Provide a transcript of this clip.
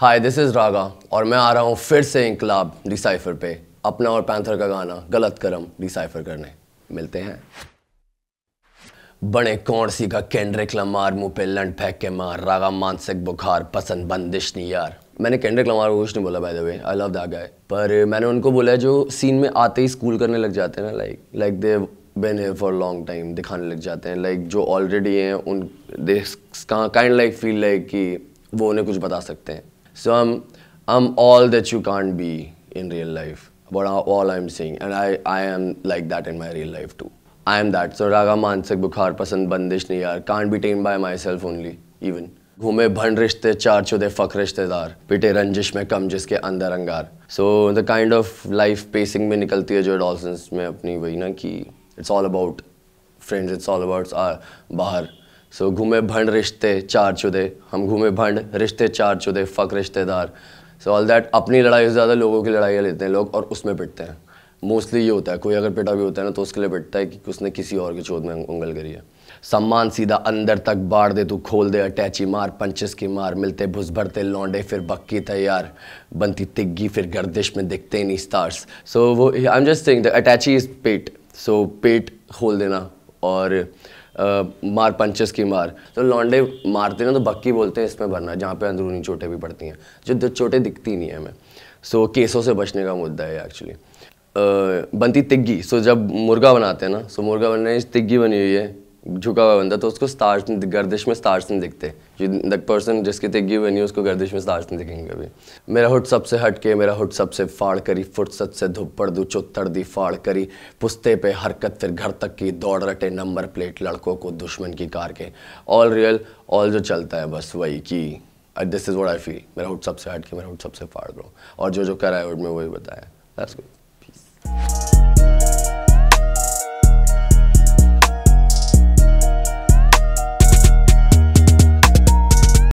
Hi this is रागा और मैं आ रहा हूँ फिर से इनकलाब डिसाइफर पे अपना और पैंथर का गाना गलत करम डिसाइफर करने मिलते हैं बड़े कौन सी का केंड्रिक लमार मुंह पे लंड फेंक के मार रागा मानसिक बुखार पसंद बंदिश नहीं यार मैंने केंड्रिक लमार को कुछ नहीं बोला by the way I love that guy पर मैंने उनको बोला जो सीन में आते ही स्कूल करने लग जाते हैं ना like like they been here for long time दिखाने लग जाते हैं लाइक like, जो ऑलरेडी हैं उन they kind like feel like कि वो उन्हें कुछ बता सकते हैं So I'm, I'm all that you can't be in real life. But all I'm saying, and I, I am like that in my real life too. I am that. So रागा मानसिक बुखार पसंद बंदिश नहीं यार can't be tame by myself only even घूमे भन रिश्ते चार चुदे फक रिश्तेदार पिटे रंजिश में कम जिसके अंदर अंगार so the kind of life pacing में निकलती है जो डॉल्सन्स में अपनी वही ना कि it's all about friends it's all about बाहर सो घूमे भंड रिश्ते चार चुदे हम घूमे भंड रिश्ते चार चुदे फ़क रिश्तेदार सो ऑल दैट अपनी लड़ाई से ज़्यादा लोगों की लड़ाइयाँ लेते हैं लोग और उसमें पिटते हैं मोस्टली ये होता है कोई अगर पिटा भी होता है ना तो उसके लिए पिटता है कि उसने किसी और के चोद में उंगल करी है सम्मान सीधा अंदर तक बाढ़ दे तू खोल दे अटैची मार पंचस की मार मिलते भुस भरते लौंडे फिर बक्की तैयार बनती तिग्गी फिर गर्दिश में दिखते नहीं स्टार्स सो so, वो I am just thing the अटैची इज़ पेट सो पेट खोल देना और आ, मार पंचेस की मार तो लॉन्डे मारते ना तो बक्की बोलते हैं इसमें भरना जहाँ पे अंदरूनी चोटें भी पड़ती हैं जो चोटें दिखती नहीं है हमें सो so, केसों से बचने का मुद्दा है एक्चुअली बनती तिग्गी सो so, जब मुर्गा बनाते हैं ना सो so, मुर्गा बनने तिग्गी बनी हुई है झुका हुआ बंदा तो उसको स्टार्स गर्दिश में स्टार्स नहीं दिखते दैट पर्सन जिसके थे गिव एन उसको गर्दिश में स्टार्स नहीं दिखेंगे अभी मेरा हुट सबसे हट के मेरा हुड सबसे फाड़ करी फुर्सत से धुप्पड़ दू चुत्तर दी फाड़ करी पुस्ते पे हरकत फिर घर तक की दौड़ रटे नंबर प्लेट लड़कों को दुश्मन की कार के ऑल रियल ऑल जो चलता है बस वही की this is what I feel मेरा हुट सबसे हट के मेरा हुट सबसे फाड़ करो और जो जो करा है हुट में वही बताया